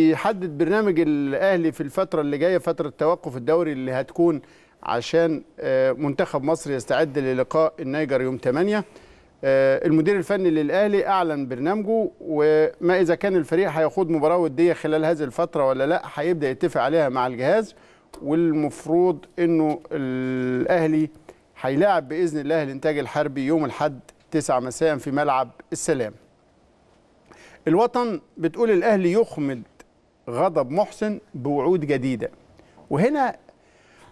يحدد برنامج الاهلي في الفتره اللي جايه فتره توقف الدوري اللي هتكون عشان آه، منتخب مصر يستعد للقاء النيجر يوم 8 آه، المدير الفني للاهلي اعلن برنامجه وما اذا كان الفريق هيخوض مباراه وديه خلال هذه الفتره ولا لا هيبدا يتفق عليها مع الجهاز والمفروض انه الاهلي هيلاعب باذن الله الانتاج الحربي يوم الاحد 9 مساء في ملعب السلام الوطن بتقول الاهلي يخمد غضب محسن بوعود جديدة وهنا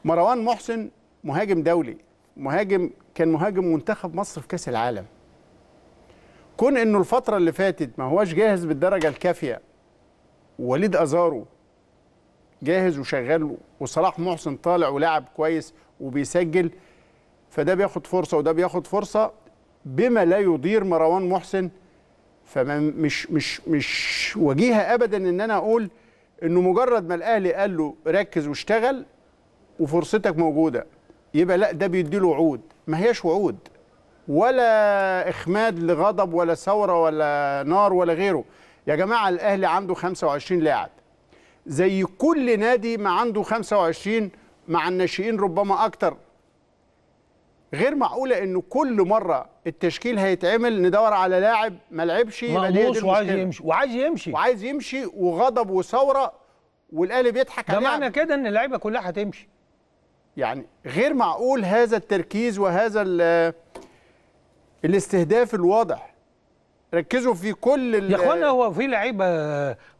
مروان محسن مهاجم دولي مهاجم كان مهاجم منتخب مصر في كاس العالم كون انه الفتره اللي فاتت ما هواش جاهز بالدرجه الكافيه وليد ازارو جاهز وشغال وصلاح محسن طالع ولاعب كويس وبيسجل فده بياخد فرصه وده بياخد فرصه بما لا يضير مروان محسن فمش مش مش وجيهه ابدا ان انا اقول انه مجرد ما الاهلي قال له ركز واشتغل وفرصتك موجوده يبقى لا ده بيدي له وعود ما هياش وعود ولا اخماد لغضب ولا ثوره ولا نار ولا غيره يا جماعه الاهلي عنده 25 لاعب زي كل نادي ما عنده 25 مع الناشئين ربما اكتر غير معقوله انه كل مره التشكيل هيتعمل ندور على لاعب ما لعبش وعايز يمشي وعايز يمشي وعايز يمشي وغضب وثوره والاهلي بيضحك عليه ده معنى كده ان اللعيبه كلها هتمشي يعني غير معقول هذا التركيز وهذا الاستهداف الواضح ركزوا في كل يا اخوانا هو في لعيبه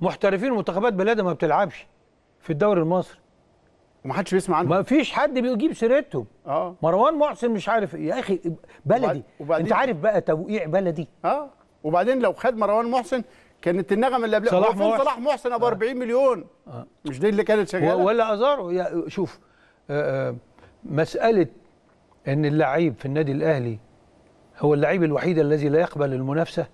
محترفين منتخبات بلادها ما بتلعبش في الدوري المصري ومحدش بيسمع عنه مفيش حد بيجيب سيرتهم اه مروان محسن مش عارف إيه. يا اخي بلدي وبعدين... انت عارف بقى توقيع بلدي اه وبعدين لو خد مروان محسن كانت النغمه اللي قبلها صلاح محسن صلاح محسن ابو آه. 40 مليون آه. مش دي اللي كانت شغاله ولا ازارو شوف آه،, آه مساله ان اللعيب في النادي الاهلي هو اللعيب الوحيد الذي لا يقبل المنافسه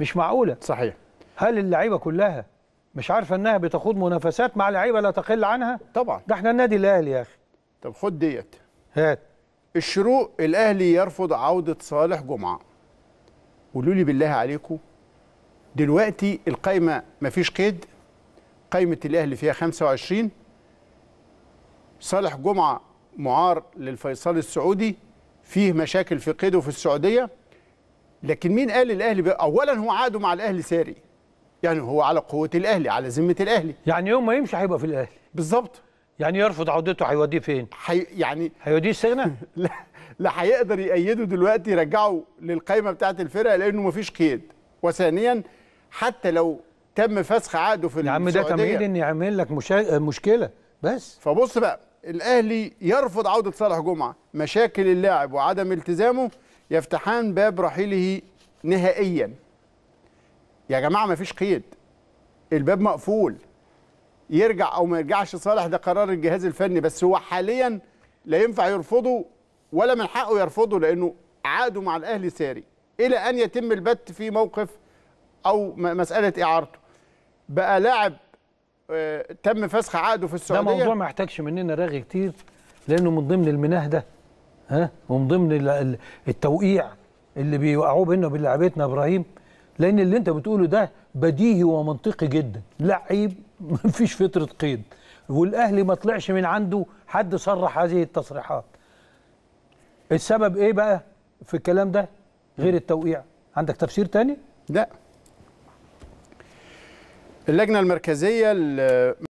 مش معقوله صحيح هل اللعيبه كلها مش عارفه انها بتخوض منافسات مع لعيبه لا تقل عنها طبعا ده احنا النادي الاهلي يا اخي طب خد ديت هات الشروق الاهلي يرفض عوده صالح جمعه قولوا لي بالله عليكم دلوقتي القايمه مفيش قيد قايمه الاهلي فيها 25 صالح جمعه معار للفيصل السعودي فيه مشاكل في قيده في السعوديه لكن مين قال الاهلي اولا هو عقده مع الاهلي ساري يعني هو على قوه الاهلي على ذمه الاهلي يعني يوم ما يمشي هيبقى في الاهلي بالظبط يعني يرفض عودته هيوديه فين حي... يعني هيوديه السجنة لا لا هيقدر يأيده دلوقتي يرجعه للقائمه بتاعه الفرقه لانه مفيش قيد وثانيا حتى لو تم فسخ عقده في يا عم ده تمهيد ان يعمل لك مشا... مشكله بس فبص بقى الاهلي يرفض عوده صالح جمعه مشاكل اللاعب وعدم التزامه يفتحان باب رحيله نهائيا يا جماعه ما فيش قيد الباب مقفول يرجع او ما يرجعش صالح ده قرار الجهاز الفني بس هو حاليا لا ينفع يرفضه ولا من حقه يرفضه لانه عقده مع الاهلي ساري الى ان يتم البت في موقف او مساله اعارته بقى لاعب آه، تم فسخ عقده في السعوديه ده موضوع ما يحتاجش مننا رغي كتير لانه من ضمن المناه ده ها ومن ضمن التوقيع اللي بيوقعوه بينا وبين لعيبتنا ابراهيم لان اللي انت بتقوله ده بديهي ومنطقي جدا لعيب مفيش فتره قيد والاهلي ما طلعش من عنده حد صرح هذه التصريحات السبب ايه بقى في الكلام ده غير التوقيع عندك تفسير تاني لا اللجنه المركزيه